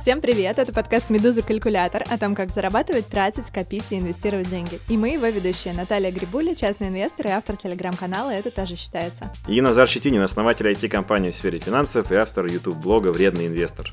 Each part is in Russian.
Всем привет! Это подкаст «Медуза Калькулятор» о том, как зарабатывать, тратить, копить и инвестировать деньги. И мы его ведущие Наталья Грибуля, частный инвестор и автор телеграм-канала «Это тоже считается». И Назар Щетинин, основатель IT-компании в сфере финансов и автор YouTube-блога «Вредный инвестор».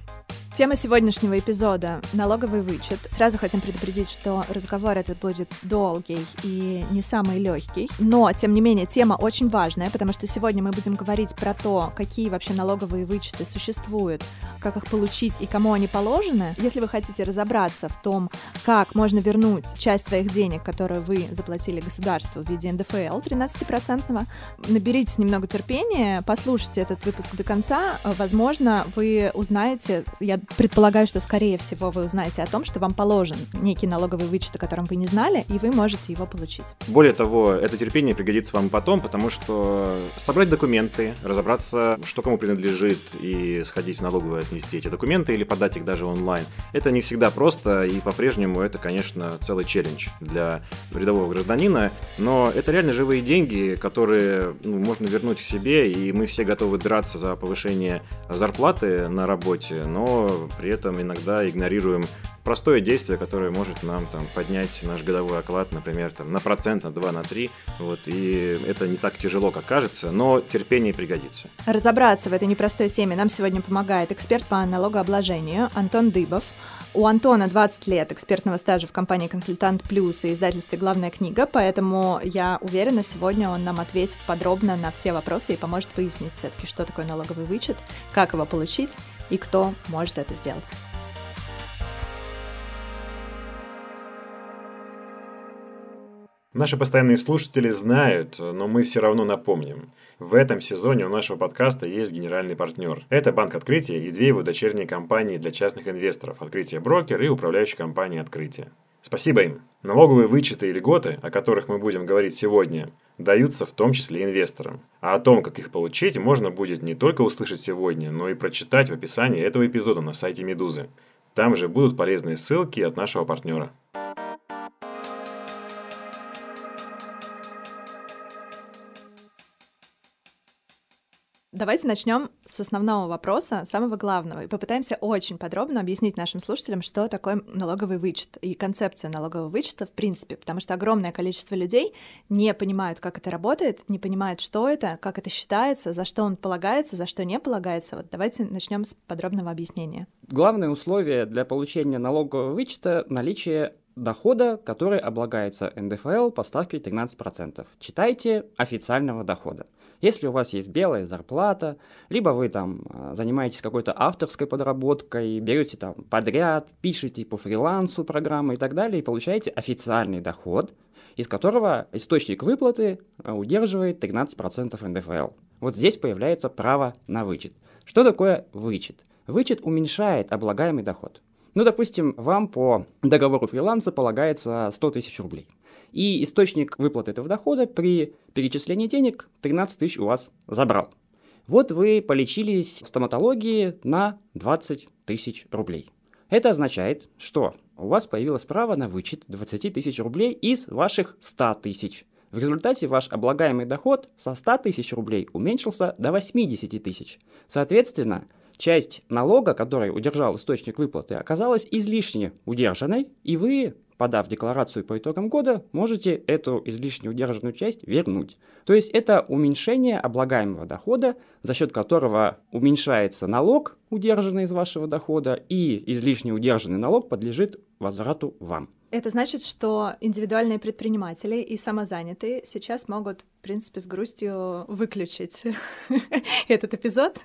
Тема сегодняшнего эпизода — налоговый вычет. Сразу хотим предупредить, что разговор этот будет долгий и не самый легкий. Но, тем не менее, тема очень важная, потому что сегодня мы будем говорить про то, какие вообще налоговые вычеты существуют, как их получить и кому они положены. Если вы хотите разобраться в том, как можно вернуть часть своих денег, которые вы заплатили государству в виде НДФЛ 13-процентного, наберитесь немного терпения, послушайте этот выпуск до конца. Возможно, вы узнаете, я предполагаю, что скорее всего вы узнаете о том, что вам положен некий налоговый вычет, о котором вы не знали, и вы можете его получить. Более того, это терпение пригодится вам потом, потому что собрать документы, разобраться, что кому принадлежит, и сходить в налоговую отнести эти документы или подать их даже онлайн. Это не всегда просто, и по-прежнему это, конечно, целый челлендж для рядового гражданина, но это реально живые деньги, которые ну, можно вернуть к себе, и мы все готовы драться за повышение зарплаты на работе, но при этом иногда игнорируем простое действие, которое может нам там поднять наш годовой оклад, например, там на процент, на 2, на 3, вот, и это не так тяжело, как кажется, но терпение пригодится. Разобраться в этой непростой теме нам сегодня помогает эксперт по налогообложению Антон Дыбов. У Антона 20 лет экспертного стажа в компании «Консультант Плюс» и издательстве «Главная книга», поэтому я уверена, сегодня он нам ответит подробно на все вопросы и поможет выяснить все-таки, что такое налоговый вычет, как его получить и кто может это сделать. Наши постоянные слушатели знают, но мы все равно напомним. В этом сезоне у нашего подкаста есть генеральный партнер. Это Банк Открытия и две его дочерние компании для частных инвесторов «Открытие Брокер» и управляющая компания «Открытие». Спасибо им. Налоговые вычеты и льготы, о которых мы будем говорить сегодня, даются в том числе инвесторам. А о том, как их получить, можно будет не только услышать сегодня, но и прочитать в описании этого эпизода на сайте «Медузы». Там же будут полезные ссылки от нашего партнера. Давайте начнем с основного вопроса, самого главного, и попытаемся очень подробно объяснить нашим слушателям, что такое налоговый вычет и концепция налогового вычета в принципе, потому что огромное количество людей не понимают, как это работает, не понимают, что это, как это считается, за что он полагается, за что не полагается. Вот давайте начнем с подробного объяснения. Главное условие для получения налогового вычета — наличие дохода, который облагается НДФЛ по ставке 13%. Читайте официального дохода. Если у вас есть белая зарплата, либо вы там э, занимаетесь какой-то авторской подработкой, берете там подряд, пишете по фрилансу программы и так далее, и получаете официальный доход, из которого источник выплаты э, удерживает 13% НДФЛ. Вот здесь появляется право на вычет. Что такое вычет? Вычет уменьшает облагаемый доход. Ну, допустим, вам по договору фриланса полагается 100 тысяч рублей. И источник выплаты этого дохода при перечислении денег 13 тысяч у вас забрал. Вот вы полечились в стоматологии на 20 тысяч рублей. Это означает, что у вас появилось право на вычет 20 тысяч рублей из ваших 100 тысяч. В результате ваш облагаемый доход со 100 тысяч рублей уменьшился до 80 тысяч. Соответственно, часть налога, который удержал источник выплаты, оказалась излишне удержанной, и вы, подав декларацию по итогам года, можете эту излишне удержанную часть вернуть. То есть это уменьшение облагаемого дохода, за счет которого уменьшается налог, удержанный из вашего дохода, и излишне удержанный налог подлежит возврату вам. Это значит, что индивидуальные предприниматели и самозанятые сейчас могут, в принципе, с грустью выключить этот эпизод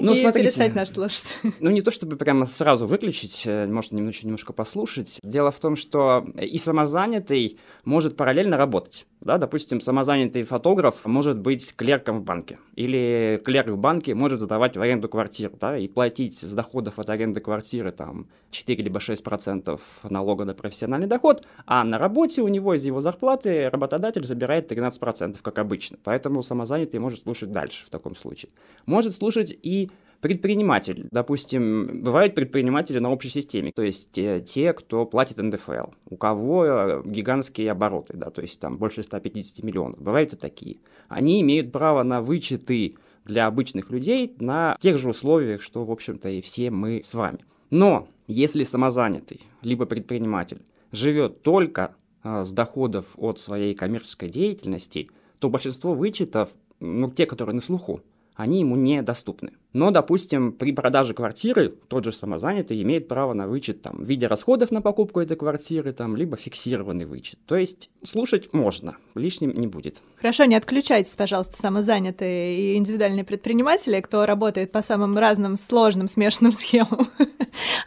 ну, и смотрите, перестать нас слушать. Ну, не то чтобы прямо сразу выключить, э, можно немножко, немножко послушать. Дело в том, что и самозанятый может параллельно работать. Да, допустим, самозанятый фотограф может быть клерком в банке. Или клерк в банке может задавать в аренду квартиру, да, и платить с доходов от аренды квартиры там 4 либо 6% налога на профессионал маржинальный доход, а на работе у него из его зарплаты работодатель забирает 13%, как обычно. Поэтому самозанятый может слушать дальше в таком случае. Может слушать и предприниматель. Допустим, бывают предприниматели на общей системе, то есть те, те кто платит НДФЛ, у кого э, гигантские обороты, да, то есть там больше 150 миллионов. Бывают и такие. Они имеют право на вычеты для обычных людей на тех же условиях, что, в общем-то, и все мы с вами. Но если самозанятый, либо предприниматель, живет только а, с доходов от своей коммерческой деятельности, то большинство вычетов, ну, те, которые на слуху, они ему недоступны. Но, допустим, при продаже квартиры тот же самозанятый имеет право на вычет там, в виде расходов на покупку этой квартиры, там, либо фиксированный вычет. То есть слушать можно, лишним не будет. Хорошо, не отключайтесь, пожалуйста, самозанятые и индивидуальные предприниматели, кто работает по самым разным сложным смешанным схемам.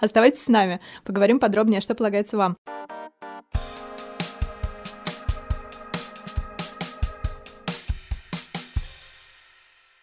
Оставайтесь с нами, поговорим подробнее, что полагается вам.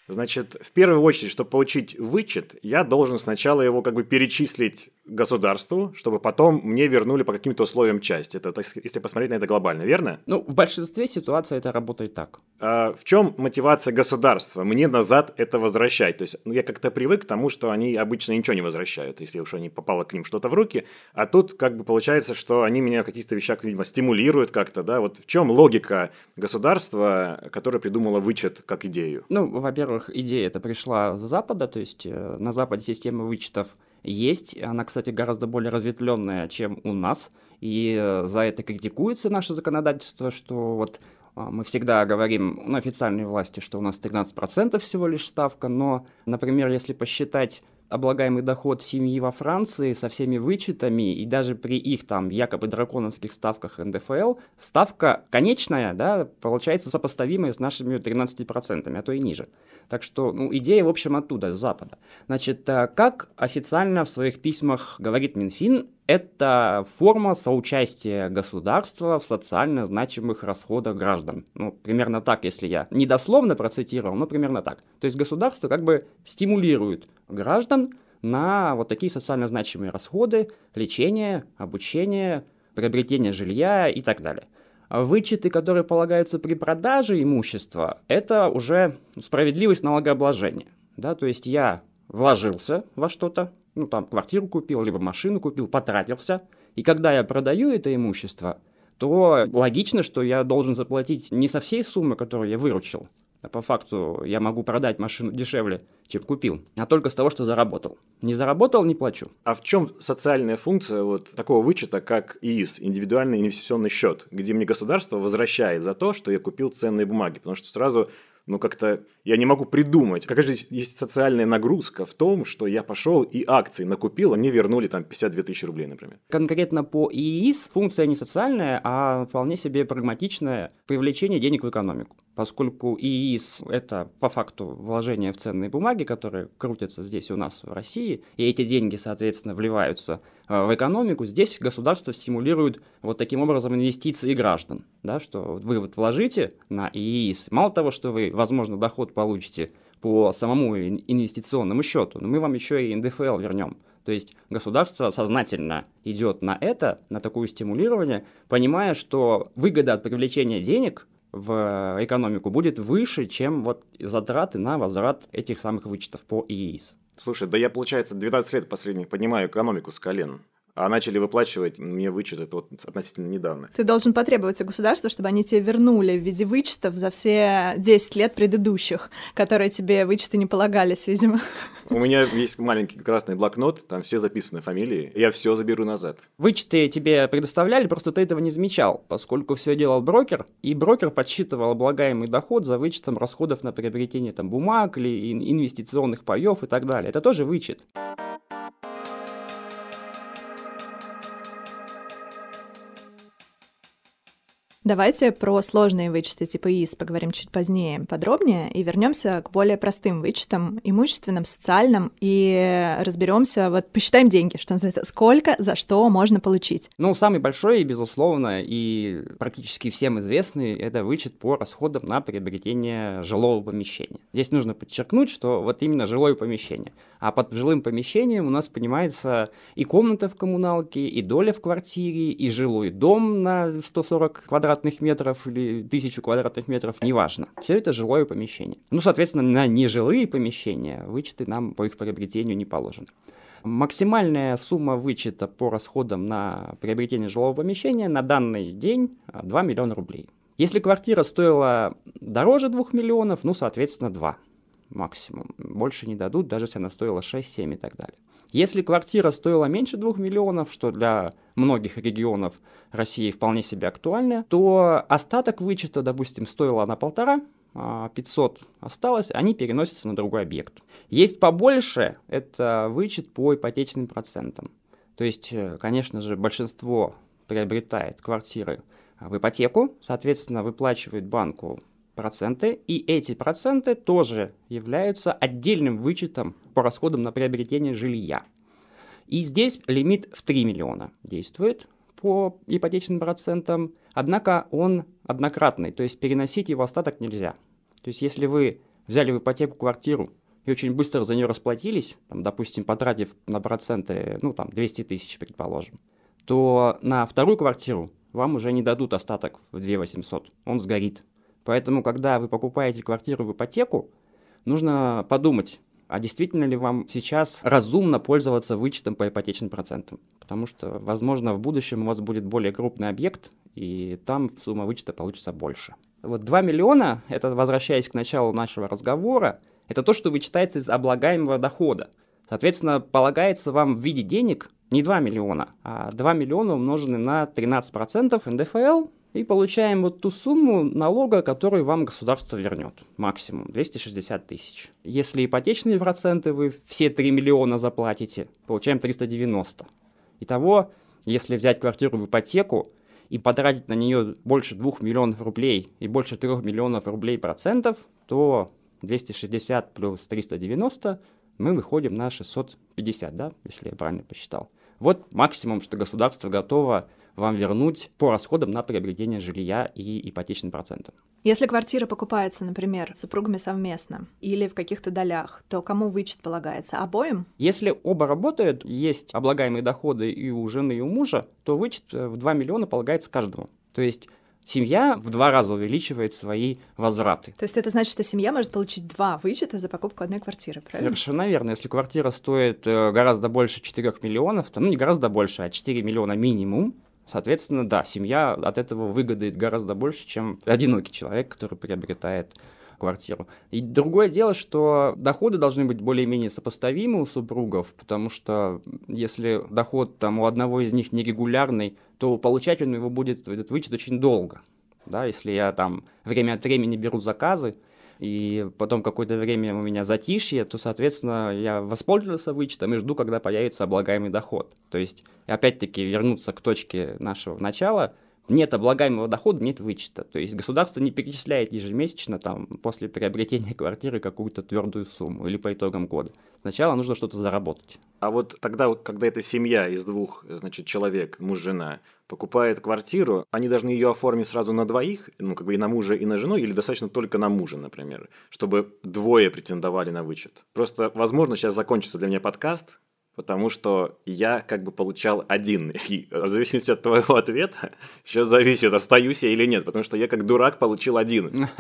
Значит, в первую очередь, чтобы получить вычет, я должен сначала его как бы перечислить государству, чтобы потом мне вернули по каким-то условиям часть. Это, если посмотреть на это глобально, верно? Ну, в большинстве ситуаций это работает так. А, в чем мотивация государства? Мне назад это возвращать. То есть ну, я как-то привык к тому, что они обычно ничего не возвращают, если уж они попало к ним что-то в руки. А тут как бы получается, что они меня в каких-то вещах, видимо, стимулируют как-то. Да? Вот в чем логика государства, которое придумало вычет как идею? Ну, во-первых, идея это пришла с Запада, то есть э, на Западе система вычетов есть. Она, кстати, гораздо более разветвленная, чем у нас. И э, за это критикуется наше законодательство, что вот а, мы всегда говорим на официальной власти, что у нас 13% всего лишь ставка, но, например, если посчитать облагаемый доход семьи во Франции со всеми вычетами, и даже при их там якобы драконовских ставках НДФЛ, ставка конечная, да, получается сопоставимая с нашими 13%, а то и ниже. Так что, ну, идея, в общем, оттуда, с Запада. Значит, а как официально в своих письмах говорит Минфин, это форма соучастия государства в социально значимых расходах граждан. Ну, примерно так, если я не дословно процитировал, но примерно так. То есть государство как бы стимулирует граждан на вот такие социально значимые расходы, лечение, обучение, приобретение жилья и так далее. А вычеты, которые полагаются при продаже имущества, это уже справедливость налогообложения. Да, то есть я вложился во что-то, ну, там, квартиру купил, либо машину купил, потратился. И когда я продаю это имущество, то логично, что я должен заплатить не со всей суммы, которую я выручил, а по факту я могу продать машину дешевле, чем купил, а только с того, что заработал. Не заработал, не плачу. А в чем социальная функция вот такого вычета, как ИИС, индивидуальный инвестиционный счет, где мне государство возвращает за то, что я купил ценные бумаги, потому что сразу ну как-то я не могу придумать. Какая же есть социальная нагрузка в том, что я пошел и акции накупил, а мне вернули там 52 тысячи рублей, например. Конкретно по ИИС функция не социальная, а вполне себе прагматичная привлечение денег в экономику. Поскольку ИИС – это по факту вложение в ценные бумаги, которые крутятся здесь у нас в России, и эти деньги, соответственно, вливаются Э, в экономику, здесь государство стимулирует вот таким образом инвестиции граждан, да, что вы вот вложите на ИИС, мало того, что вы, возможно, доход получите по самому инвестиционному счету, но мы вам еще и НДФЛ вернем. То есть государство сознательно идет на это, на такое стимулирование, понимая, что выгода от привлечения денег в э, экономику будет выше, чем вот затраты на возврат этих самых вычетов по ИИС. Слушай, да я, получается, 12 лет последних поднимаю экономику с колен а начали выплачивать мне вычеты вот, относительно недавно. Ты должен потребовать у государства, чтобы они тебе вернули в виде вычетов за все 10 лет предыдущих, которые тебе вычеты не полагались, видимо. У меня есть маленький красный блокнот, там все записаны фамилии, я все заберу назад. Вычеты тебе предоставляли, просто ты этого не замечал, поскольку все делал брокер, и брокер подсчитывал облагаемый доход за вычетом расходов на приобретение там бумаг или инвестиционных паев и так далее. Это тоже вычет. Давайте про сложные вычеты типа ИС поговорим чуть позднее подробнее и вернемся к более простым вычетам, имущественным, социальным, и разберемся, вот посчитаем деньги, что называется, сколько за что можно получить. Ну, самый большой, безусловно, и практически всем известный, это вычет по расходам на приобретение жилого помещения. Здесь нужно подчеркнуть, что вот именно жилое помещение. А под жилым помещением у нас понимается и комната в коммуналке, и доля в квартире, и жилой дом на 140 квадратных квадратных метров или тысячу квадратных метров, неважно. Все это жилое помещение. Ну, соответственно, на нежилые помещения вычеты нам по их приобретению не положены. Максимальная сумма вычета по расходам на приобретение жилого помещения на данный день 2 миллиона рублей. Если квартира стоила дороже 2 миллионов, ну, соответственно, 2 максимум. Больше не дадут, даже если она стоила 6-7 и так далее. Если квартира стоила меньше 2 миллионов, что для многих регионов России вполне себе актуально, то остаток вычета, допустим, стоила она полтора, 500 а, осталось, они переносятся на другой объект. Есть побольше, это вычет по ипотечным процентам. То есть, э, конечно же, большинство приобретает квартиры в ипотеку, соответственно, выплачивает банку проценты, и эти проценты тоже являются отдельным вычетом по расходам на приобретение жилья. И здесь лимит в 3 миллиона действует по ипотечным процентам, однако он однократный, то есть переносить его остаток нельзя. То есть если вы взяли в ипотеку квартиру и очень быстро за нее расплатились, там, допустим, потратив на проценты, ну, там, 200 тысяч, предположим, то на вторую квартиру вам уже не дадут остаток в 2 800, он сгорит. Поэтому, когда вы покупаете квартиру в ипотеку, нужно подумать, а действительно ли вам сейчас разумно пользоваться вычетом по ипотечным процентам? Потому что, возможно, в будущем у вас будет более крупный объект, и там сумма вычета получится больше. Вот 2 миллиона, это возвращаясь к началу нашего разговора, это то, что вычитается из облагаемого дохода. Соответственно, полагается вам в виде денег не 2 миллиона, а 2 миллиона умножены на 13% НДФЛ, и получаем вот ту сумму налога, которую вам государство вернет, максимум 260 тысяч. Если ипотечные проценты вы все 3 миллиона заплатите, получаем 390. Итого, если взять квартиру в ипотеку и потратить на нее больше 2 миллионов рублей и больше 3 миллионов рублей процентов, то 260 плюс 390 мы выходим на 650, да, если я правильно посчитал. Вот максимум, что государство готово вам вернуть по расходам на приобретение жилья и ипотечным процентам. Если квартира покупается, например, супругами совместно или в каких-то долях, то кому вычет полагается? Обоим? Если оба работают, есть облагаемые доходы и у жены, и у мужа, то вычет э, в 2 миллиона полагается каждому. То есть семья в два раза увеличивает свои возвраты. То есть это значит, что семья может получить два вычета за покупку одной квартиры, правильно? Совершенно верно. Если квартира стоит э, гораздо больше 4 миллионов, то, ну не гораздо больше, а 4 миллиона минимум, Соответственно, да, семья от этого выгодает гораздо больше, чем одинокий человек, который приобретает квартиру. И другое дело, что доходы должны быть более-менее сопоставимы у супругов, потому что если доход там у одного из них нерегулярный, то получать он его будет этот вычет очень долго. Да, если я там время от времени беру заказы, и потом какое-то время у меня затишье, то, соответственно, я воспользовался вычетом и жду, когда появится облагаемый доход. То есть, опять-таки, вернуться к точке нашего начала – нет облагаемого дохода, нет вычета. То есть государство не перечисляет ежемесячно там, после приобретения квартиры какую-то твердую сумму или по итогам года. Сначала нужно что-то заработать. А вот тогда, когда эта семья из двух, значит, человек, муж, жена, покупает квартиру, они должны ее оформить сразу на двоих, ну, как бы и на мужа, и на жену, или достаточно только на мужа, например, чтобы двое претендовали на вычет. Просто, возможно, сейчас закончится для меня подкаст, потому что я как бы получал один. И в зависимости от твоего ответа, сейчас зависит, остаюсь я или нет, потому что я как дурак получил один.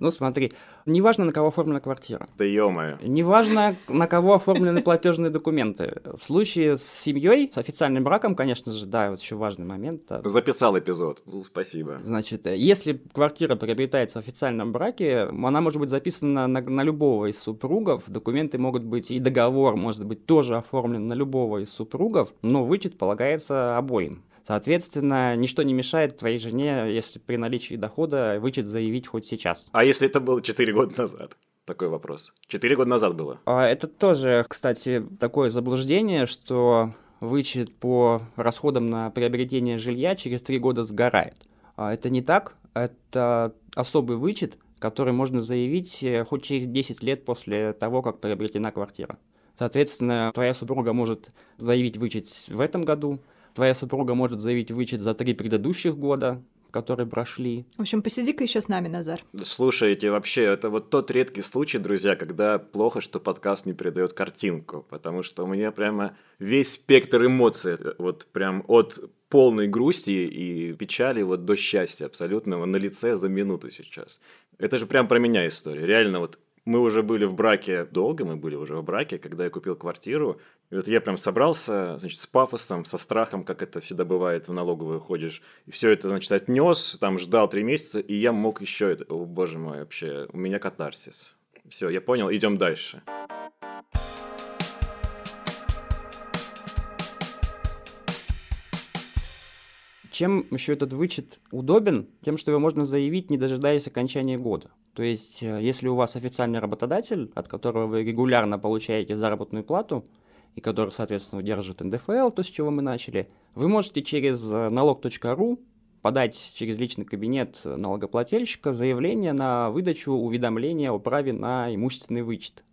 Ну смотри, неважно, на кого оформлена квартира. Да ё-моё. Неважно, на кого оформлены платежные документы. В случае с семьей, с официальным браком, конечно же, да, вот еще важный момент. Записал эпизод, ну, спасибо. Значит, если квартира приобретается в официальном браке, она может быть записана на, на любого из супругов, документы могут быть, и договор может быть тоже оформлен оформлен на любого из супругов, но вычет полагается обоим. Соответственно, ничто не мешает твоей жене, если при наличии дохода вычет заявить хоть сейчас. А если это было 4 года назад? такой вопрос. Четыре года назад было. А, это тоже, кстати, такое заблуждение, что вычет по расходам на приобретение жилья через три года сгорает. А, это не так. Это особый вычет, который можно заявить э, хоть через 10 лет после того, как приобретена квартира. Соответственно, твоя супруга может заявить вычет в этом году, твоя супруга может заявить вычет за три предыдущих года, которые прошли. В общем, посиди-ка еще с нами, Назар. Слушайте, вообще, это вот тот редкий случай, друзья, когда плохо, что подкаст не передает картинку, потому что у меня прямо весь спектр эмоций, вот прям от полной грусти и печали вот до счастья абсолютного на лице за минуту сейчас. Это же прям про меня история. Реально вот мы уже были в браке долго, мы были уже в браке, когда я купил квартиру. И вот я прям собрался, значит, с пафосом, со страхом, как это всегда бывает, в налоговую ходишь. И все это, значит, отнес, там ждал три месяца, и я мог еще это... О, боже мой, вообще, у меня катарсис. Все, я понял, идем дальше. Дальше. Чем еще этот вычет удобен? Тем, что его можно заявить, не дожидаясь окончания года. То есть, э, если у вас официальный работодатель, от которого вы регулярно получаете заработную плату, и который, соответственно, удержит НДФЛ, то, с чего мы начали, вы можете через э, налог.ру подать через личный кабинет налогоплательщика заявление на выдачу уведомления о праве на имущественный вычет.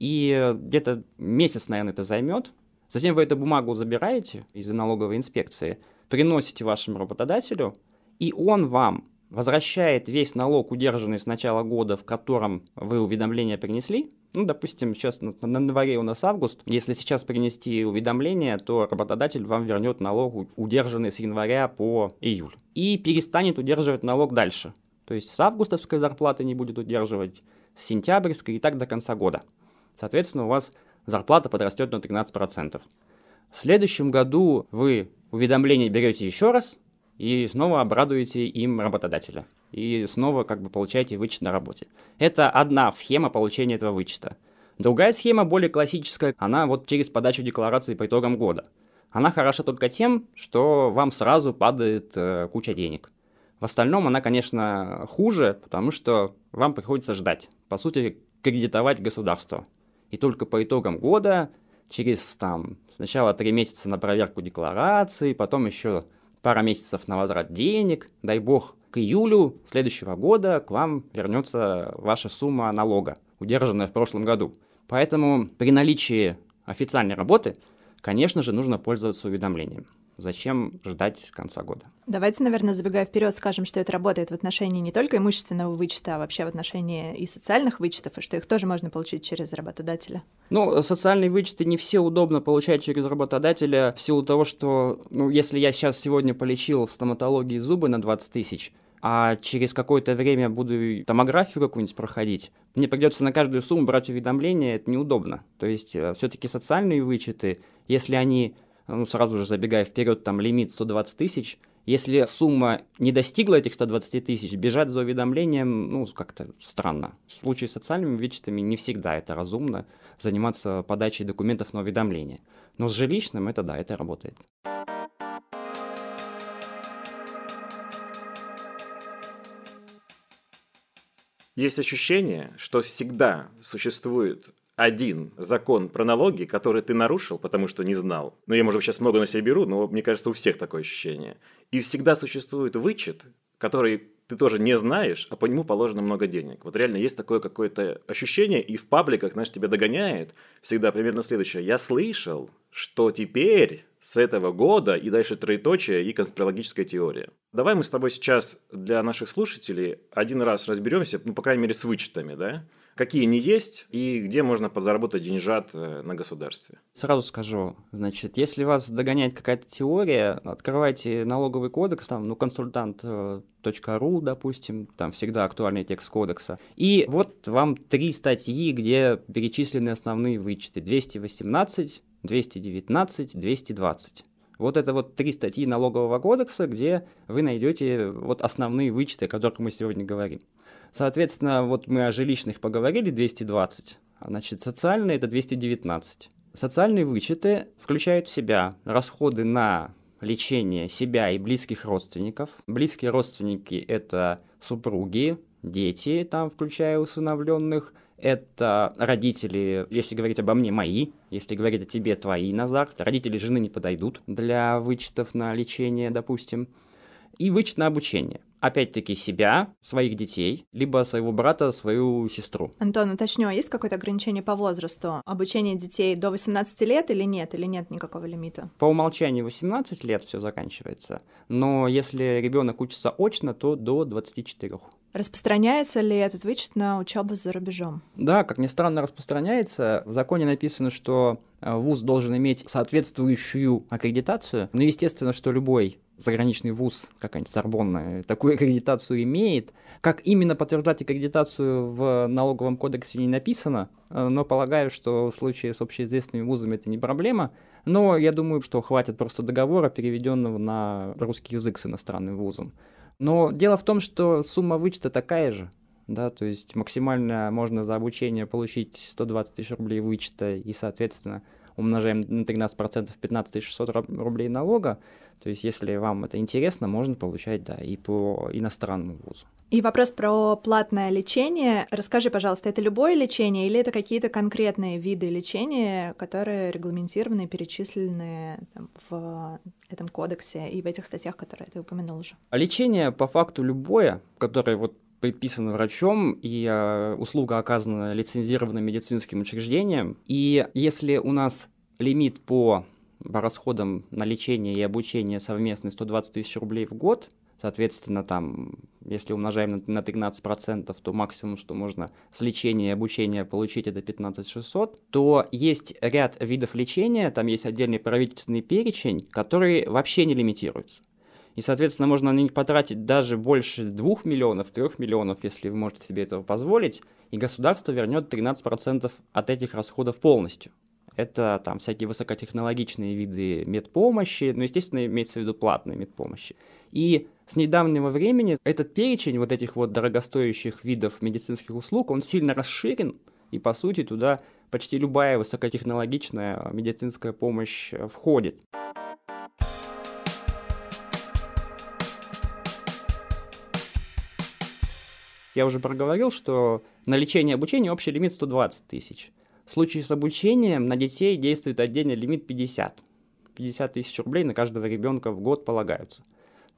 И э, где-то месяц, наверное, это займет. Затем вы эту бумагу забираете из налоговой инспекции – приносите вашему работодателю, и он вам возвращает весь налог, удержанный с начала года, в котором вы уведомление принесли, ну, допустим, сейчас на, на дворе у нас август. Если сейчас принести уведомление, то работодатель вам вернет налог, удержанный с января по июль. И перестанет удерживать налог дальше. То есть с августовской зарплаты не будет удерживать, с сентябрьской и так до конца года. Соответственно, у вас зарплата подрастет на 13%. В следующем году вы уведомление берете еще раз и снова обрадуете им работодателя. И снова как бы получаете вычет на работе. Это одна схема получения этого вычета. Другая схема, более классическая, она вот через подачу декларации по итогам года. Она хороша только тем, что вам сразу падает э, куча денег. В остальном она, конечно, хуже, потому что вам приходится ждать. По сути, кредитовать государство. И только по итогам года, через там Сначала три месяца на проверку декларации, потом еще пара месяцев на возврат денег. Дай бог, к июлю следующего года к вам вернется ваша сумма налога, удержанная в прошлом году. Поэтому при наличии официальной работы, конечно же, нужно пользоваться уведомлением. Зачем ждать конца года? Давайте, наверное, забегая вперед, скажем, что это работает в отношении не только имущественного вычета, а вообще в отношении и социальных вычетов, и что их тоже можно получить через работодателя. Ну, социальные вычеты не все удобно получать через работодателя в силу того, что, ну, если я сейчас сегодня полечил в стоматологии зубы на 20 тысяч, а через какое-то время буду томографию какую-нибудь проходить, мне придется на каждую сумму брать уведомления, это неудобно. То есть э, все-таки социальные вычеты, если они ну, сразу же забегая вперед, там лимит 120 тысяч, если сумма не достигла этих 120 тысяч, бежать за уведомлением, ну, как-то странно. В случае с социальными вычетами не всегда это разумно, заниматься подачей документов на уведомление. Но с жилищным это да, это работает. Есть ощущение, что всегда существует один закон про налоги, который ты нарушил, потому что не знал. Ну, я, может быть, сейчас много на себя беру, но мне кажется, у всех такое ощущение. И всегда существует вычет, который ты тоже не знаешь, а по нему положено много денег. Вот реально есть такое какое-то ощущение, и в пабликах, знаешь, тебя догоняет всегда примерно следующее. Я слышал, что теперь с этого года и дальше троеточие и конспирологическая теория. Давай мы с тобой сейчас для наших слушателей один раз разберемся, ну, по крайней мере, с вычетами, да? какие не есть и где можно подзаработать деньжат э, на государстве. Сразу скажу, значит, если вас догоняет какая-то теория, открывайте налоговый кодекс, там, ну, консультант.ру, э, допустим, там всегда актуальный текст кодекса. И вот вам три статьи, где перечислены основные вычеты. 218, 219, 220. Вот это вот три статьи налогового кодекса, где вы найдете вот основные вычеты, о которых мы сегодня говорим. Соответственно, вот мы о жилищных поговорили, 220, а значит, социальные – это 219. Социальные вычеты включают в себя расходы на лечение себя и близких родственников. Близкие родственники – это супруги, дети, там, включая усыновленных, это родители, если говорить обо мне, мои, если говорить о тебе, твои, Назар, родители жены не подойдут для вычетов на лечение, допустим, и вычет на обучение – опять-таки себя, своих детей, либо своего брата, свою сестру. Антон, уточню, а есть какое-то ограничение по возрасту? Обучение детей до 18 лет или нет? Или нет никакого лимита? По умолчанию 18 лет все заканчивается, но если ребенок учится очно, то до 24. Распространяется ли этот вычет на учебу за рубежом? Да, как ни странно, распространяется. В законе написано, что э, вуз должен иметь соответствующую аккредитацию. Но ну, естественно, что любой заграничный вуз, какая-нибудь Сорбонна, э, такую аккредитацию имеет. Как именно подтверждать аккредитацию в налоговом кодексе не написано, э, но полагаю, что в случае с общеизвестными вузами это не проблема. Но я думаю, что хватит просто договора, переведенного на русский язык с иностранным вузом. Но дело в том, что сумма вычета такая же. Да, то есть максимально можно за обучение получить 120 тысяч рублей вычета и, соответственно, умножаем на 13% 15 600 рублей налога, то есть, если вам это интересно, можно получать, да, и по иностранному вузу. И вопрос про платное лечение. Расскажи, пожалуйста, это любое лечение или это какие-то конкретные виды лечения, которые регламентированы и перечислены в этом кодексе и в этих статьях, которые ты упомянул уже? А лечение по факту любое, которое вот предписано врачом, и э, услуга оказана лицензированным медицинским учреждением. И если у нас лимит по по расходам на лечение и обучение совместные 120 тысяч рублей в год, соответственно, там, если умножаем на, на 13%, то максимум, что можно с лечения и обучения получить, это 15 600, то есть ряд видов лечения, там есть отдельный правительственный перечень, который вообще не лимитируется, И, соответственно, можно на них потратить даже больше 2 миллионов, 3 миллионов, если вы можете себе этого позволить, и государство вернет 13% от этих расходов полностью. Это там всякие высокотехнологичные виды медпомощи, но, ну, естественно, имеется в виду платной медпомощи. И с недавнего времени этот перечень вот этих вот дорогостоящих видов медицинских услуг, он сильно расширен, и, по сути, туда почти любая высокотехнологичная медицинская помощь э, входит. Я уже проговорил, что на лечение и обучение общий лимит 120 тысяч. В случае с обучением на детей действует отдельный лимит 50. 50 тысяч рублей на каждого ребенка в год полагаются.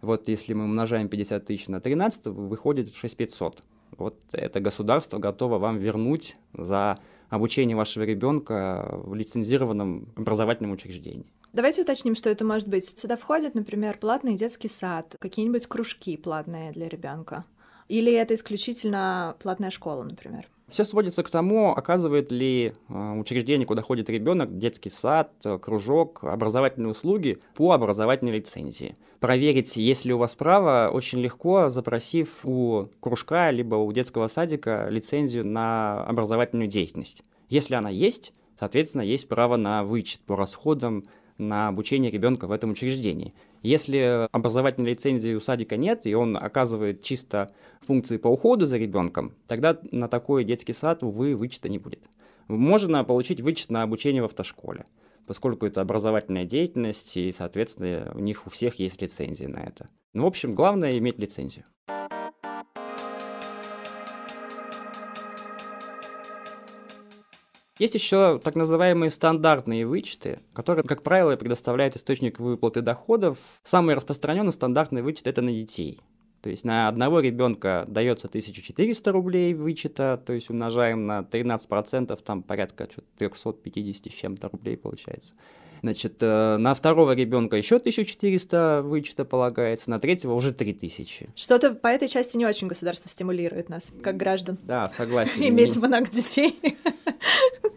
Вот если мы умножаем 50 тысяч на 13, выходит 6500. Вот это государство готово вам вернуть за обучение вашего ребенка в лицензированном образовательном учреждении. Давайте уточним, что это может быть. Сюда входит, например, платный детский сад, какие-нибудь кружки платные для ребенка. Или это исключительно платная школа, например? Все сводится к тому, оказывает ли а, учреждение, куда ходит ребенок, детский сад, э, кружок, образовательные услуги по образовательной лицензии. Проверить, есть ли у вас право, очень легко, запросив у кружка либо у детского садика лицензию на образовательную деятельность. Если она есть, соответственно, есть право на вычет по расходам на обучение ребенка в этом учреждении. Если образовательной лицензии у садика нет, и он оказывает чисто функции по уходу за ребенком, тогда на такой детский сад, увы, вычета не будет. Можно получить вычет на обучение в автошколе, поскольку это образовательная деятельность, и, соответственно, у них у всех есть лицензии на это. Ну, в общем, главное иметь лицензию. Есть еще так называемые стандартные вычеты, которые, как правило, предоставляют источник выплаты доходов. Самый распространенный стандартный вычет – это на детей. То есть на одного ребенка дается 1400 рублей вычета, то есть умножаем на 13%, там порядка 350 с чем-то рублей получается. Значит, э, на второго ребенка еще 1400 вычета полагается, на третьего уже 3000. Что-то по этой части не очень государство стимулирует нас, как граждан. Да, согласен. Иметь много детей.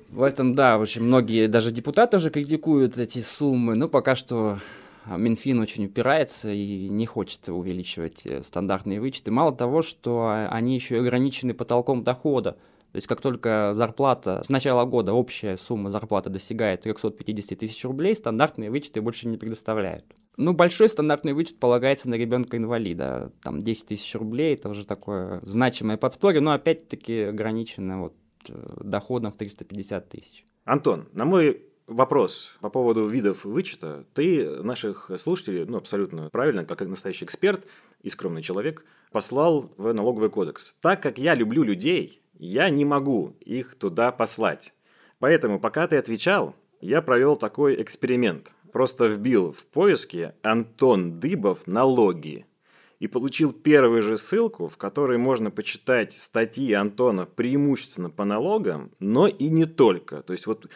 В этом, да, очень многие, даже депутаты уже критикуют эти суммы, но пока что а, Минфин очень упирается и не хочет увеличивать э, стандартные вычеты. Мало того, что а, они еще и ограничены потолком дохода. То есть как только зарплата, с начала года общая сумма зарплаты достигает 350 тысяч рублей, стандартные вычеты больше не предоставляют. Ну, большой стандартный вычет полагается на ребенка-инвалида. Там 10 тысяч рублей, это уже такое значимое подспорье, но опять-таки ограничено вот э, доходом в 350 тысяч. Антон, на мой вопрос по поводу видов вычета. Ты наших слушателей, ну, абсолютно правильно, как настоящий эксперт и скромный человек, послал в налоговый кодекс. Так как я люблю людей, я не могу их туда послать. Поэтому, пока ты отвечал, я провел такой эксперимент. Просто вбил в поиске «Антон Дыбов налоги» и получил первую же ссылку, в которой можно почитать статьи Антона преимущественно по налогам, но и не только. То есть вот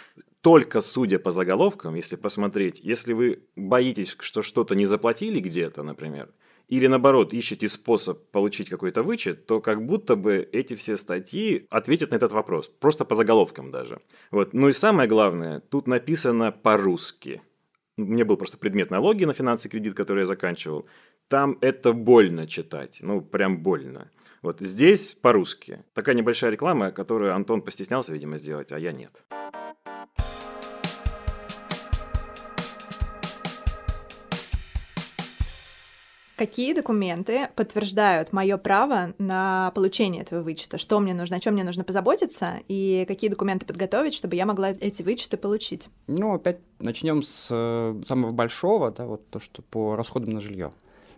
только судя по заголовкам, если посмотреть, если вы боитесь, что что-то не заплатили где-то, например, или наоборот ищете способ получить какой-то вычет, то как будто бы эти все статьи ответят на этот вопрос, просто по заголовкам даже. Вот. Ну и самое главное, тут написано по-русски. У меня был просто предмет налоги на финансы кредит, который я заканчивал. Там это больно читать, ну прям больно. Вот здесь по-русски. Такая небольшая реклама, которую Антон постеснялся, видимо, сделать, а я нет. Какие документы подтверждают мое право на получение этого вычета? Что мне нужно, о чем мне нужно позаботиться и какие документы подготовить, чтобы я могла эти вычеты получить? Ну, опять начнем с э, самого большого, да, вот то, что по расходам на жилье.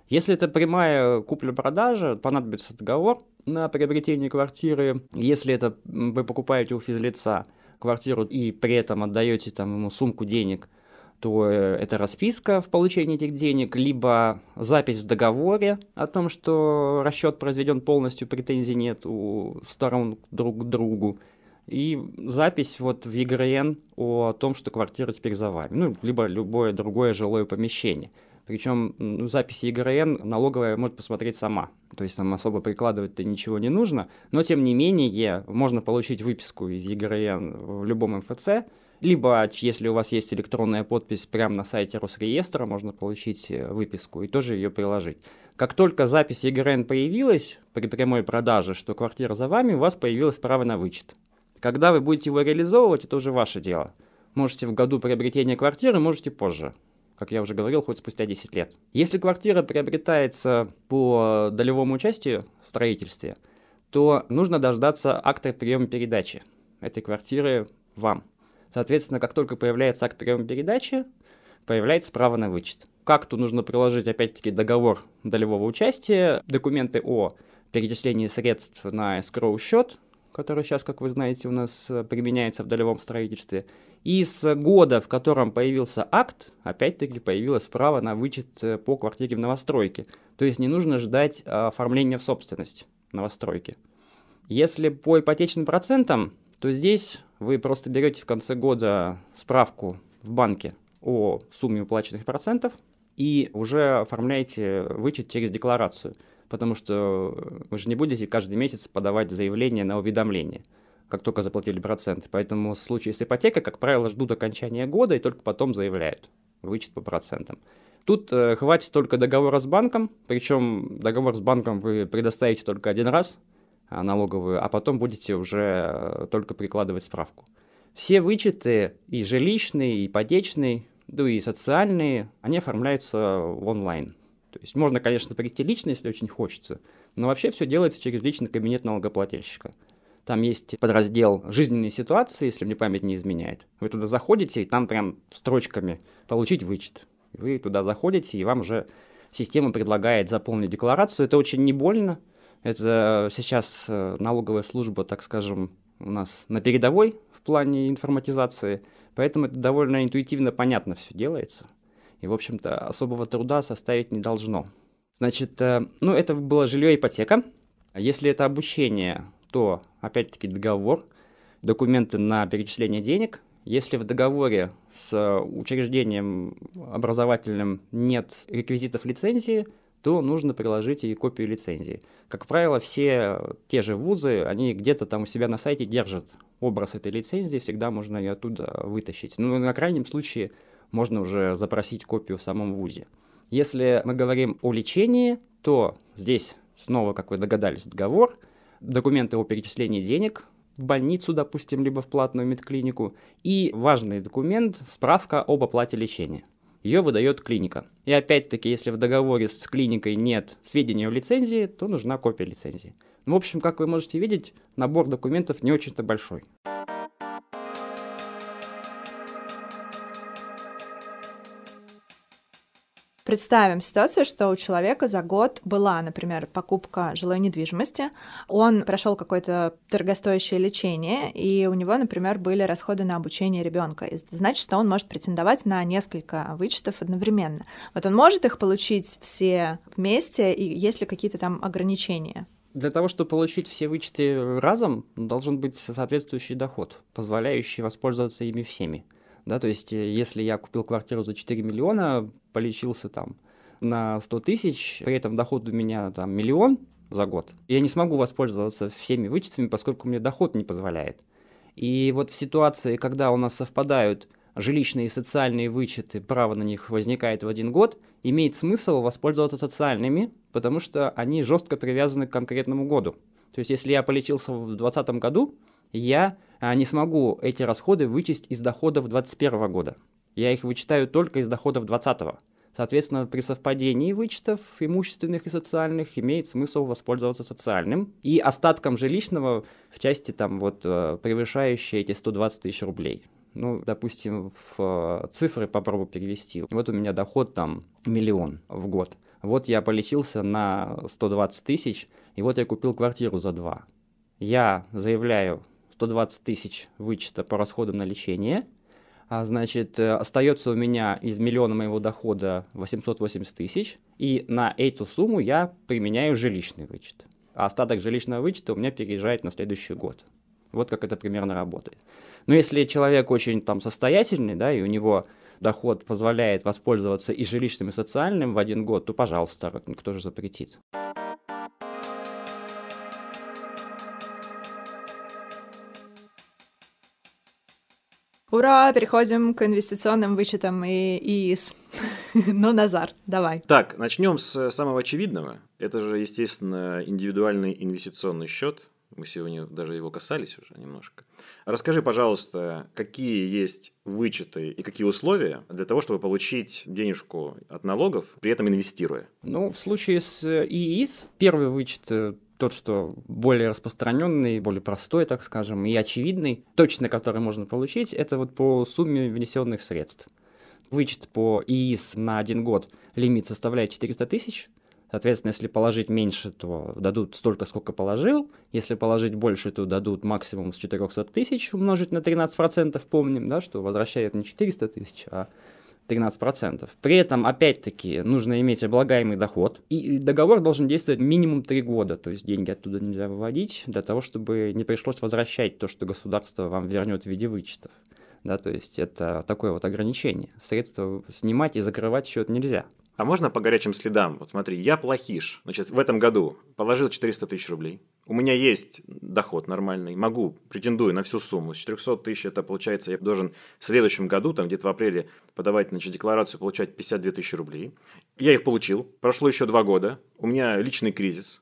Если это прямая купля-продажа, понадобится договор на приобретение квартиры. Если это вы покупаете у физлица квартиру и при этом отдаете там, ему сумку денег – то э, это расписка в получении этих денег, либо запись в договоре о том, что расчет произведен полностью, претензий нет у сторон друг к другу, и запись вот в ЕГРН о том, что квартира теперь за вами, ну, либо любое другое жилое помещение. Причем ну, записи ЕГРН налоговая может посмотреть сама. То есть нам особо прикладывать-то ничего не нужно. Но тем не менее можно получить выписку из ЕГРН в любом МФЦ, либо, если у вас есть электронная подпись прямо на сайте Росреестра, можно получить э, выписку и тоже ее приложить. Как только запись ЕГРН появилась при прямой продаже, что квартира за вами, у вас появилось право на вычет. Когда вы будете его реализовывать, это уже ваше дело. Можете в году приобретения квартиры, можете позже как я уже говорил, хоть спустя 10 лет. Если квартира приобретается по долевому участию в строительстве, то нужно дождаться акта приема передачи этой квартиры вам. Соответственно, как только появляется акт приема передачи, появляется право на вычет. Как акту нужно приложить, опять-таки, договор долевого участия, документы о перечислении средств на escrow счет, который сейчас, как вы знаете, у нас э, применяется в долевом строительстве. И с года, в котором появился акт, опять-таки появилось право на вычет э, по квартире в новостройке. То есть не нужно ждать э, оформления в собственность новостройки. Если по ипотечным процентам, то здесь вы просто берете в конце года справку в банке о сумме уплаченных процентов и уже оформляете вычет через декларацию, потому что вы же не будете каждый месяц подавать заявление на уведомление как только заплатили проценты. Поэтому в случае с ипотекой, как правило, ждут окончания года и только потом заявляют вычет по процентам. Тут э, хватит только договора с банком, причем договор с банком вы предоставите только один раз – а, налоговую, а потом будете уже э, только прикладывать справку. Все вычеты, и жилищные, и ипотечные, ну и социальные, они оформляются онлайн. То есть можно, конечно, прийти лично, если очень хочется, но вообще все делается через личный кабинет налогоплательщика. Там есть подраздел «Жизненные ситуации», если мне память не изменяет. Вы туда заходите, и там прям строчками «Получить вычет». Вы туда заходите, и вам уже система предлагает заполнить декларацию. Это очень не больно, это сейчас э, налоговая служба, так скажем, у нас на передовой в плане информатизации, поэтому это довольно интуитивно понятно все делается. И, в общем-то, особого труда составить не должно. Значит, э, ну, это было жилье ипотека. Если это обучение, то, опять-таки, договор, документы на перечисление денег. Если в договоре с э, учреждением образовательным нет реквизитов лицензии, то нужно приложить и копию лицензии. Как правило, все те же вузы, они где-то там у себя на сайте держат образ этой лицензии, всегда можно ее оттуда вытащить. Ну, на крайнем случае, можно уже запросить копию в самом вузе. Если мы говорим о лечении, то здесь снова, как вы догадались, договор, документы о перечислении денег в больницу, допустим, либо в платную медклинику, и важный документ – справка об оплате лечения ее выдает клиника. И опять-таки, если в договоре с клиникой нет сведения о лицензии, то нужна копия лицензии. Ну, в общем, как вы можете видеть, набор документов не очень-то большой. Представим ситуацию, что у человека за год была, например, покупка жилой недвижимости, он прошел какое-то дорогостоящее лечение, и у него, например, были расходы на обучение ребенка. значит, что он может претендовать на несколько вычетов одновременно. Вот он может их получить все вместе, и есть ли какие-то там ограничения? Для того, чтобы получить все вычеты разом, должен быть соответствующий доход, позволяющий воспользоваться ими всеми да, то есть э, если я купил квартиру за 4 миллиона, полечился там на 100 тысяч, при этом доход у меня там миллион за год, я не смогу воспользоваться всеми вычетами, поскольку мне доход не позволяет. И вот в ситуации, когда у нас совпадают жилищные и социальные вычеты, право на них возникает в один год, имеет смысл воспользоваться социальными, потому что они жестко привязаны к конкретному году. То есть если я полечился в 2020 году, я а, не смогу эти расходы вычесть из доходов 2021 года. Я их вычитаю только из доходов 2020. Соответственно, при совпадении вычетов имущественных и социальных имеет смысл воспользоваться социальным и остатком жилищного в части там вот э, превышающей эти 120 тысяч рублей. Ну, допустим, в э, цифры попробую перевести. Вот у меня доход там миллион в год. Вот я полечился на 120 тысяч, и вот я купил квартиру за два. Я заявляю 120 тысяч вычета по расходам на лечение. А, значит, э, остается у меня из миллиона моего дохода 880 тысяч, и на эту сумму я применяю жилищный вычет. А остаток жилищного вычета у меня переезжает на следующий год. Вот как это примерно работает. Но если человек очень там состоятельный, да, и у него доход позволяет воспользоваться и жилищным, и социальным в один год, то, пожалуйста, кто же запретит? Ура, переходим к инвестиционным вычетам и ИИС. ну, Назар, давай. Так, начнем с э, самого очевидного. Это же, естественно, индивидуальный инвестиционный счет. Мы сегодня даже его касались уже немножко. Расскажи, пожалуйста, какие есть вычеты и какие условия для того, чтобы получить денежку от налогов, при этом инвестируя? Ну, в случае с э, ИИС, первый вычет э, тот, что более распространенный, более простой, так скажем, и очевидный, точно который можно получить, это вот по сумме внесенных средств. Вычет по ИИС на один год лимит составляет 400 тысяч, Соответственно, если положить меньше, то дадут столько, сколько положил. Если положить больше, то дадут максимум с 400 тысяч умножить на 13%. Помним, да, что возвращают не 400 тысяч, а 13%. При этом, опять-таки, нужно иметь облагаемый доход, и договор должен действовать минимум 3 года, то есть деньги оттуда нельзя выводить, для того, чтобы не пришлось возвращать то, что государство вам вернет в виде вычетов. Да, то есть это такое вот ограничение. Средства снимать и закрывать счет нельзя. А можно по горячим следам? Вот смотри, я плохиш. Значит, в этом году положил 400 тысяч рублей у меня есть доход нормальный, могу, претендую на всю сумму. С 400 тысяч это получается, я должен в следующем году, там где-то в апреле, подавать значит, декларацию, получать 52 тысячи рублей. Я их получил, прошло еще два года, у меня личный кризис,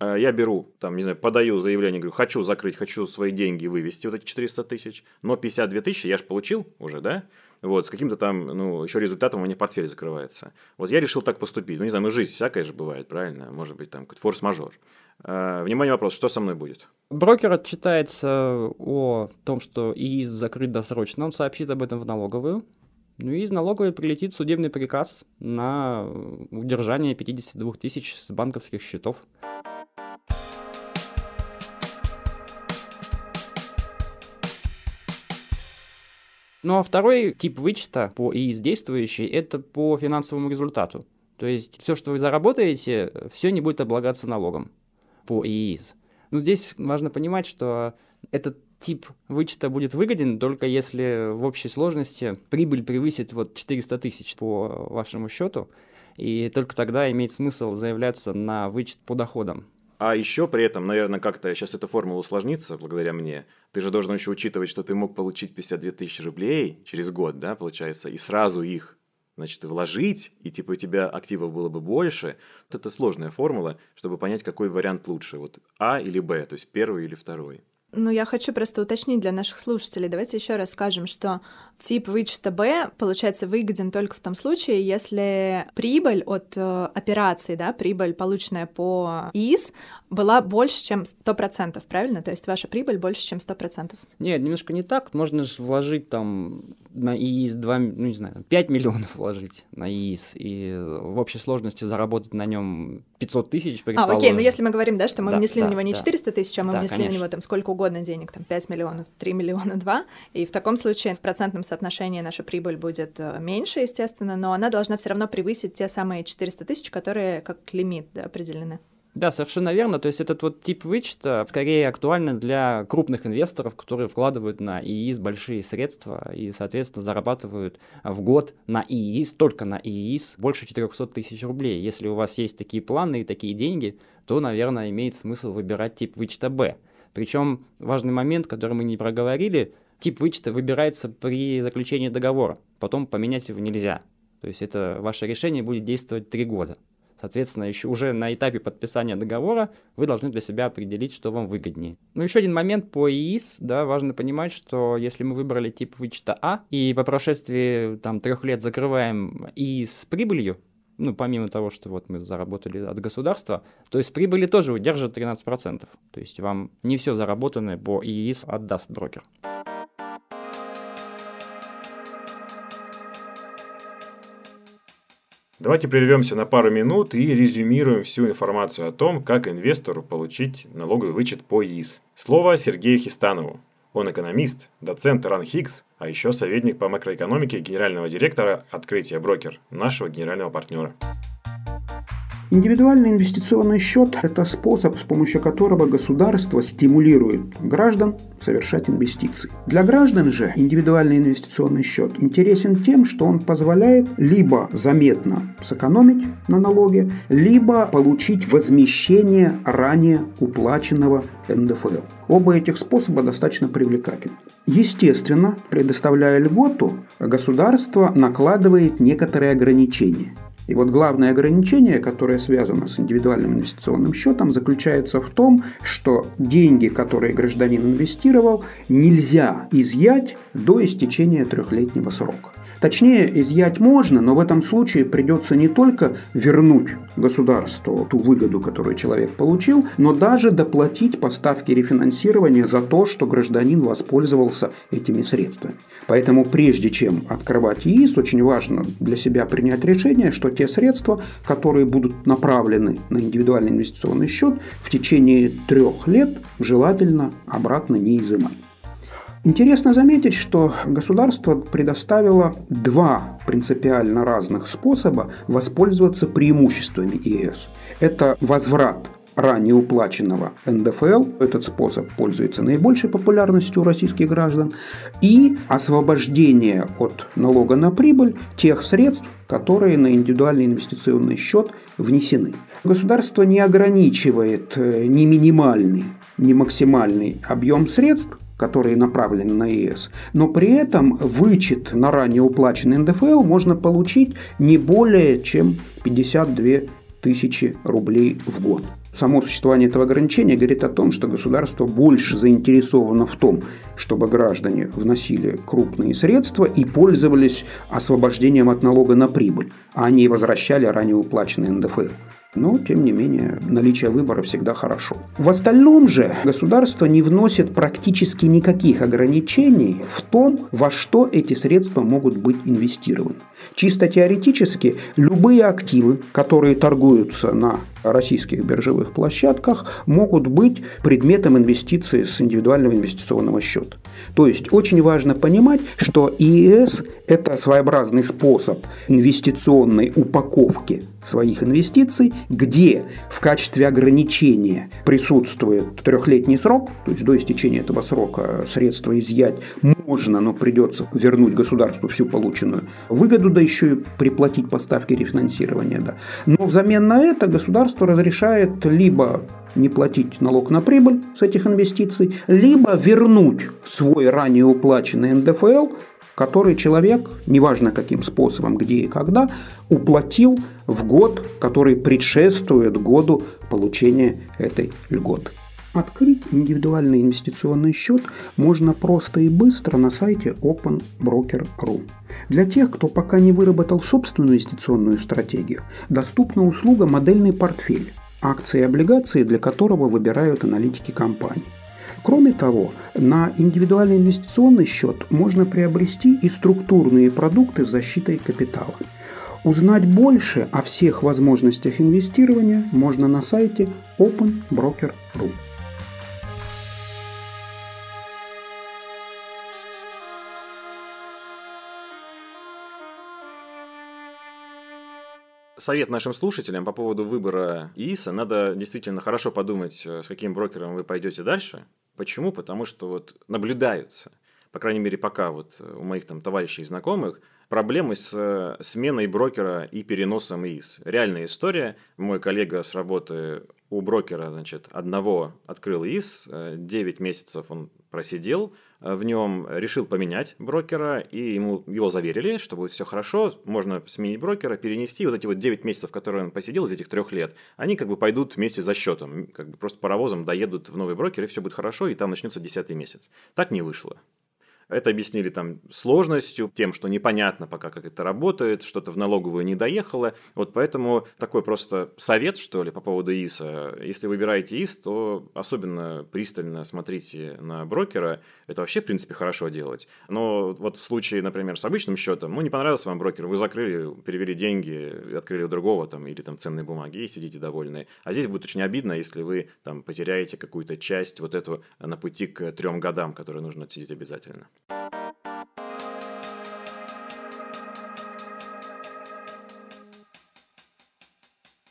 э, я беру, там, не знаю, подаю заявление, говорю, хочу закрыть, хочу свои деньги вывести, вот эти 400 тысяч, но 52 тысячи я же получил уже, да? вот, с каким-то там, ну, еще результатом у меня портфель закрывается. Вот я решил так поступить. Ну, не знаю, ну, жизнь всякая же бывает, правильно? Может быть, там какой-то форс-мажор. А, внимание, вопрос, что со мной будет? Брокер отчитается о том, что ИИС закрыт досрочно, он сообщит об этом в налоговую. Ну и из налоговой прилетит судебный приказ на удержание 52 тысяч с банковских счетов. Ну а второй тип вычета по ИИС действующий – это по финансовому результату. То есть все, что вы заработаете, все не будет облагаться налогом по ИИС. Но ну, здесь важно понимать, что этот тип вычета будет выгоден только если в общей сложности прибыль превысит вот 400 тысяч по вашему счету, и только тогда имеет смысл заявляться на вычет по доходам. А еще при этом, наверное, как-то сейчас эта формула усложнится благодаря мне. Ты же должен еще учитывать, что ты мог получить 52 тысячи рублей через год, да, получается, и сразу их значит, вложить, и типа у тебя активов было бы больше, вот это сложная формула, чтобы понять, какой вариант лучше, вот А или Б, то есть первый или второй. Ну, я хочу просто уточнить для наших слушателей. Давайте еще раз скажем, что тип вычета Б, получается, выгоден только в том случае, если прибыль от э, операции, да, прибыль, полученная по ИИС, была больше, чем 100%, правильно? То есть ваша прибыль больше, чем 100%. Нет, немножко не так. Можно же вложить там на ИИС 2, ну не знаю, 5 миллионов вложить на ИИС и в общей сложности заработать на нем 500 тысяч, А, окей, но ну, если мы говорим, да, что мы да, внесли да, на него не 400 тысяч, а мы да, внесли конечно. на него там сколько угодно денег, там 5 миллионов, 3 миллиона, 2, и в таком случае в процентном соотношении наша прибыль будет э, меньше, естественно, но она должна все равно превысить те самые 400 тысяч, которые как лимит да, определены. Да, совершенно верно. То есть этот вот тип вычета скорее актуален для крупных инвесторов, которые вкладывают на ИИС большие средства и, соответственно, зарабатывают в год на ИИС, только на ИИС, больше 400 тысяч рублей. Если у вас есть такие планы и такие деньги, то, наверное, имеет смысл выбирать тип вычета Б. Причем важный момент, который мы не проговорили, тип вычета выбирается при заключении договора, потом поменять его нельзя. То есть это ваше решение будет действовать три года. Соответственно, еще уже на этапе подписания договора вы должны для себя определить, что вам выгоднее. Ну, еще один момент по ИИС, да, важно понимать, что если мы выбрали тип вычета А и по прошествии там трех лет закрываем ИИС с прибылью, ну, помимо того, что вот мы заработали от государства, то есть прибыли тоже удержат 13%. То есть вам не все заработанное по ИИС отдаст брокер. Давайте прервемся на пару минут и резюмируем всю информацию о том, как инвестору получить налоговый вычет по ИИС. Слово Сергею Хистанову. Он экономист, доцент Ран Хикс, а еще советник по макроэкономике генерального директора «Открытия Брокер», нашего генерального партнера. Индивидуальный инвестиционный счет – это способ, с помощью которого государство стимулирует граждан совершать инвестиции. Для граждан же индивидуальный инвестиционный счет интересен тем, что он позволяет либо заметно сэкономить на налоге, либо получить возмещение ранее уплаченного НДФЛ. Оба этих способа достаточно привлекательны. Естественно, предоставляя льготу, государство накладывает некоторые ограничения. И вот главное ограничение, которое связано с индивидуальным инвестиционным счетом, заключается в том, что деньги, которые гражданин инвестировал, нельзя изъять до истечения трехлетнего срока. Точнее, изъять можно, но в этом случае придется не только вернуть государству ту выгоду, которую человек получил, но даже доплатить поставки рефинансирования за то, что гражданин воспользовался этими средствами. Поэтому прежде чем открывать ИИС, очень важно для себя принять решение, что те средства, которые будут направлены на индивидуальный инвестиционный счет, в течение трех лет желательно обратно не изымать. Интересно заметить, что государство предоставило два принципиально разных способа воспользоваться преимуществами ЕС. Это возврат ранее уплаченного НДФЛ, этот способ пользуется наибольшей популярностью у российских граждан, и освобождение от налога на прибыль тех средств, которые на индивидуальный инвестиционный счет внесены. Государство не ограничивает э, ни минимальный, ни максимальный объем средств, которые направлены на ЕС. Но при этом вычет на ранее уплаченный НДФЛ можно получить не более чем 52 тысячи рублей в год само существование этого ограничения говорит о том, что государство больше заинтересовано в том, чтобы граждане вносили крупные средства и пользовались освобождением от налога на прибыль, а не возвращали ранее уплаченный НДФЛ. Но, тем не менее, наличие выбора всегда хорошо. В остальном же государство не вносит практически никаких ограничений в том, во что эти средства могут быть инвестированы. Чисто теоретически, любые активы, которые торгуются на российских биржевых площадках могут быть предметом инвестиции с индивидуального инвестиционного счета. То есть очень важно понимать, что ИС э – это своеобразный способ инвестиционной упаковки своих инвестиций, где в качестве ограничения присутствует трехлетний срок, то есть до истечения этого срока средства изъять можно, но придется вернуть государству всю полученную выгоду, да еще и приплатить по рефинансирования. Да. Но взамен на это государство государство разрешает либо не платить налог на прибыль с этих инвестиций, либо вернуть свой ранее уплаченный НДФЛ, который человек, неважно каким способом, где и когда, уплатил в год, который предшествует году получения этой льготы. Открыть индивидуальный инвестиционный счет можно просто и быстро на сайте openbroker.ru. Для тех, кто пока не выработал собственную инвестиционную стратегию, доступна услуга «Модельный портфель» – акции и облигации, для которого выбирают аналитики компаний. Кроме того, на индивидуальный инвестиционный счет можно приобрести и структурные продукты с защитой капитала. Узнать больше о всех возможностях инвестирования можно на сайте openbroker.ru. совет нашим слушателям по поводу выбора ИИСа. Надо действительно хорошо подумать, э, с каким брокером вы пойдете дальше. Почему? Потому что вот наблюдаются, по крайней мере, пока вот э, у моих там товарищей и знакомых, проблемы с э, сменой брокера и переносом ИИС. Реальная история. Мой коллега с работы у брокера, значит, одного открыл ИИС, 9 месяцев он просидел, в нем, решил поменять брокера, и ему, его заверили, что будет все хорошо, можно сменить брокера, перенести, вот эти вот 9 месяцев, которые он посидел из этих трех лет, они как бы пойдут вместе за счетом, как бы просто паровозом доедут в новый брокер, и все будет хорошо, и там начнется 10 месяц. Так не вышло. Это объяснили там сложностью, тем, что непонятно пока, как это работает, что-то в налоговую не доехало. Вот поэтому такой просто совет, что ли, по поводу ИСа. Если выбираете ИС, то особенно пристально смотрите на брокера. Это вообще, в принципе, хорошо делать. Но вот в случае, например, с обычным счетом, ну, не понравился вам брокер, вы закрыли, перевели деньги, открыли у другого там или там ценные бумаги и сидите довольны. А здесь будет очень обидно, если вы там потеряете какую-то часть вот эту на пути к трем годам, которые нужно отсидеть обязательно. out.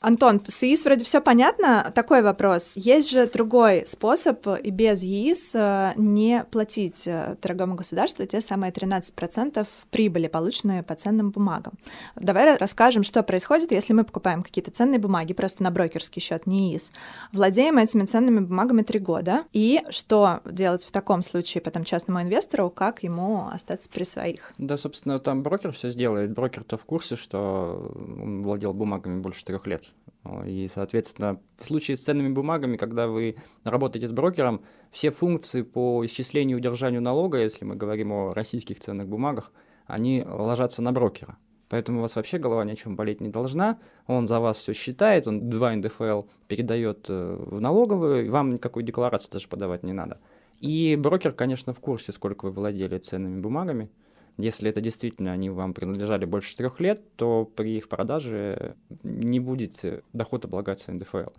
Антон, с ЕИС вроде все понятно. Такой вопрос. Есть же другой способ и без ЕИС э, не платить э, дорогому государству те самые 13% прибыли, полученные по ценным бумагам. Давай расскажем, что происходит, если мы покупаем какие-то ценные бумаги просто на брокерский счет, не ИИС. Владеем этими ценными бумагами три года. И что делать в таком случае потом частному инвестору, как ему остаться при своих? Да, собственно, там брокер все сделает. Брокер-то в курсе, что он владел бумагами больше трех лет. И, соответственно, в случае с ценными бумагами, когда вы работаете с брокером, все функции по исчислению и удержанию налога, если мы говорим о российских ценных бумагах, они ложатся на брокера. Поэтому у вас вообще голова ни о чем болеть не должна. Он за вас все считает, он 2 НДФЛ передает э, в налоговую, и вам никакую декларацию даже подавать не надо. И брокер, конечно, в курсе, сколько вы владели ценными бумагами. Если это действительно они вам принадлежали больше трех лет, то при их продаже не будет э, доход облагаться НДФЛ.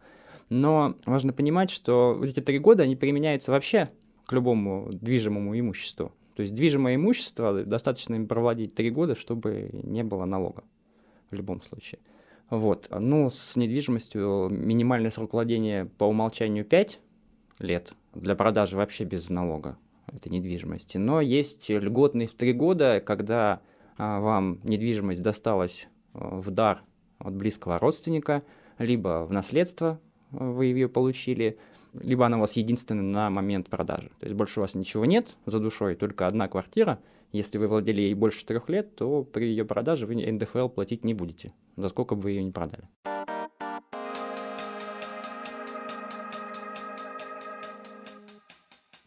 Но важно понимать, что вот эти три года, они применяются вообще к любому движимому имуществу. То есть движимое имущество, достаточно им проводить три года, чтобы не было налога в любом случае. Вот. Но ну, с недвижимостью минимальный срок владения по умолчанию 5 лет, для продажи вообще без налога этой недвижимости. Но есть льготный в три года, когда а, вам недвижимость досталась э, в дар от близкого родственника, либо в наследство э, вы ее получили, либо она у вас единственная на момент продажи. То есть больше у вас ничего нет за душой, только одна квартира. Если вы владели ей больше трех лет, то при ее продаже вы НДФЛ платить не будете, за сколько бы вы ее не продали.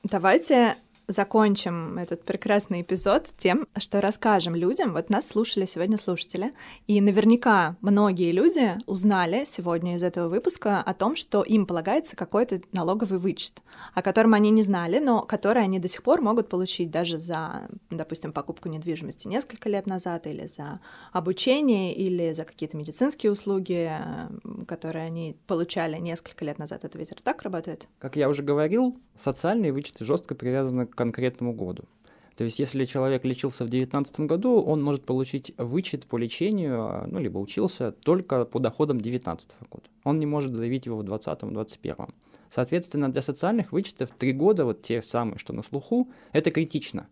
Давайте закончим этот прекрасный эпизод тем, что расскажем людям. Вот нас слушали сегодня слушатели, и наверняка многие люди узнали сегодня из этого выпуска о том, что им полагается какой-то налоговый вычет, о котором они не знали, но который они до сих пор могут получить даже за, допустим, покупку недвижимости несколько лет назад или за обучение или за какие-то медицинские услуги, э, которые они получали несколько лет назад. Это ведь так работает? Как я уже говорил, социальные вычеты жестко привязаны к конкретному году. То есть, если человек лечился в 2019 году, он может получить вычет по лечению, а, ну, либо учился только по доходам 2019 года. Он не может заявить его в 2020-2021. Соответственно, для социальных вычетов три года, вот те самые, что на слуху, это критично.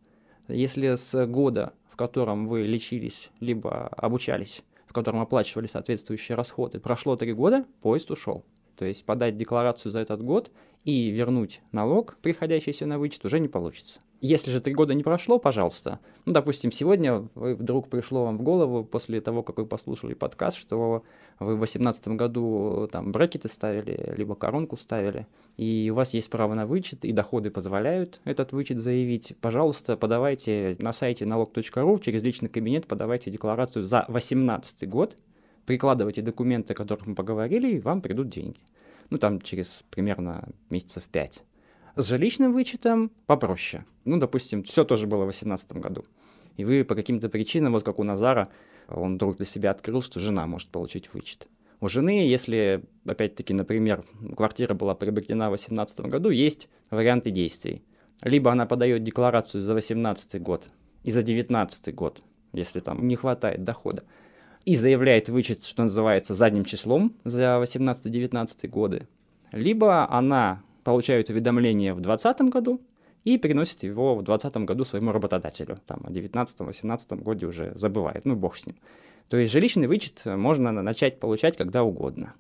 Если с года, в котором вы лечились, либо обучались, в котором оплачивали соответствующие расходы, прошло три года, поезд ушел. То есть подать декларацию за этот год и вернуть налог, приходящийся на вычет, уже не получится. Если же три года не прошло, пожалуйста, ну, допустим, сегодня вдруг пришло вам в голову после того, как вы послушали подкаст, что вы в 2018 году э, там брекеты ставили, либо коронку ставили, и у вас есть право на вычет, и доходы позволяют этот вычет заявить, пожалуйста, подавайте на сайте налог.ру через личный кабинет, подавайте декларацию за 2018 год, прикладывайте документы, о которых мы поговорили, и вам придут деньги ну, там через примерно месяцев пять. С жилищным вычетом попроще. Ну, допустим, все тоже было в 2018 году. И вы по каким-то причинам, вот как у Назара, он вдруг для себя открыл, что жена может получить вычет. У жены, если, опять-таки, например, квартира была приобретена в 2018 году, есть варианты действий. Либо она подает декларацию за 2018 год и за 2019 год, если там не хватает дохода и заявляет вычет, что называется, задним числом за 18-19 годы, либо она получает уведомление в 2020 году и переносит его в 2020 году своему работодателю. Там о 19-18 годе уже забывает, ну бог с ним. То есть жилищный вычет можно начать получать когда угодно.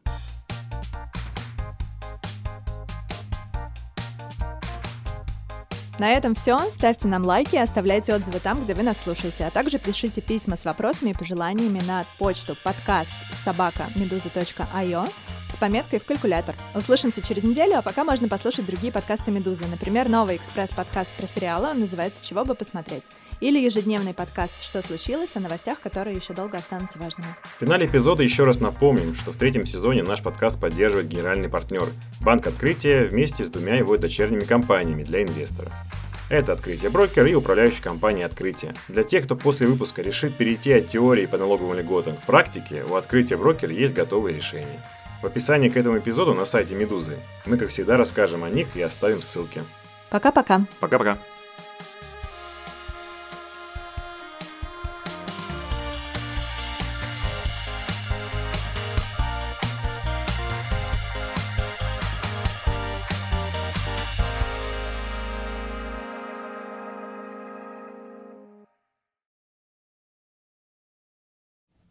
На этом все. Ставьте нам лайки, оставляйте отзывы там, где вы нас слушаете, а также пишите письма с вопросами и пожеланиями на почту подкаст собака медуза.io с пометкой в калькулятор. Услышимся через неделю, а пока можно послушать другие подкасты «Медузы». Например, новый экспресс-подкаст про сериалы, он называется «Чего бы посмотреть». Или ежедневный подкаст «Что случилось?» о новостях, которые еще долго останутся важными. В финале эпизода еще раз напомним, что в третьем сезоне наш подкаст поддерживает генеральный партнер – Банк Открытия вместе с двумя его дочерними компаниями для инвесторов. Это «Открытие брокер» и управляющая компания «Открытие». Для тех, кто после выпуска решит перейти от теории по налоговым льготам к практике, у «Открытия брокер» есть готовые решения. В описании к этому эпизоду на сайте Медузы мы, как всегда, расскажем о них и оставим ссылки. Пока-пока. Пока-пока.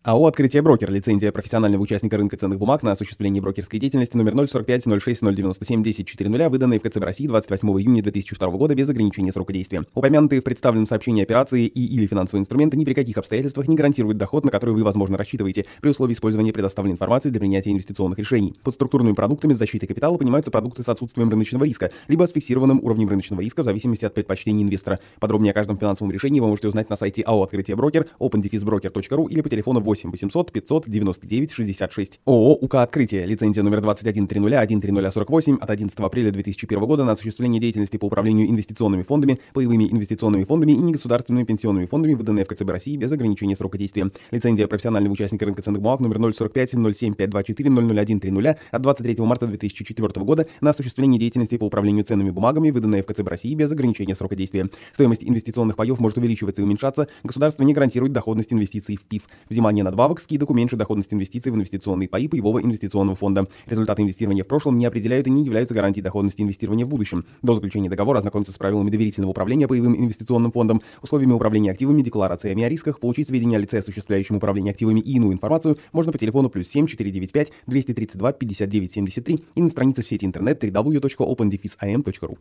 АО «Открытие брокер» – лицензия профессионального участника рынка ценных бумаг на осуществление брокерской деятельности номер 045-06-097-10-40, в КЦБ России 28 июня 2002 года без ограничения срока действия. Упомянутые в представленном сообщении операции и или финансовые инструменты ни при каких обстоятельствах не гарантируют доход, на который вы, возможно, рассчитываете, при условии использования предоставленной информации для принятия инвестиционных решений. Под структурными продуктами с защитой капитала понимаются продукты с отсутствием рыночного риска, либо с фиксированным уровнем рыночного риска в зависимости от предпочтений инвестора. Подробнее о каждом финансовом решении вы можете узнать на сайте АО «Открытие брокер» opendefisbroker.ru или по телефону 8 8 800 599 66. ООО «УК Открытие». Лицензия номер 2130-13048 от 11 апреля 2001 года на осуществление деятельности по управлению инвестиционными фондами, паевыми инвестиционными фондами и негосударственными пенсионными фондами ВДН ФКЦБ России без ограничения срока действия. Лицензия профессионального участника рынка ценных бумаг номер 045 07 524 001 30 от 23 марта 2004 года на осуществление деятельности по управлению ценными бумагами ВДН ФКЦБ России без ограничения срока действия. Стоимость инвестиционных паев может увеличиваться и уменьшаться. Государство не гарантирует доходность инвестиций в ПИФ. взимание на надбавок, скидок, уменьшит доходность инвестиций в инвестиционные паи паевого инвестиционного фонда. Результаты инвестирования в прошлом не определяют и не являются гарантией доходности инвестирования в будущем. До заключения договора ознакомиться с правилами доверительного управления паевым инвестиционным фондом, условиями управления активами, декларациями о рисках, получить сведения о лице, осуществляющем управление активами и иную информацию можно по телефону плюс 7 495 232 59 73 и на странице в сети интернет www.opendefisim.ru.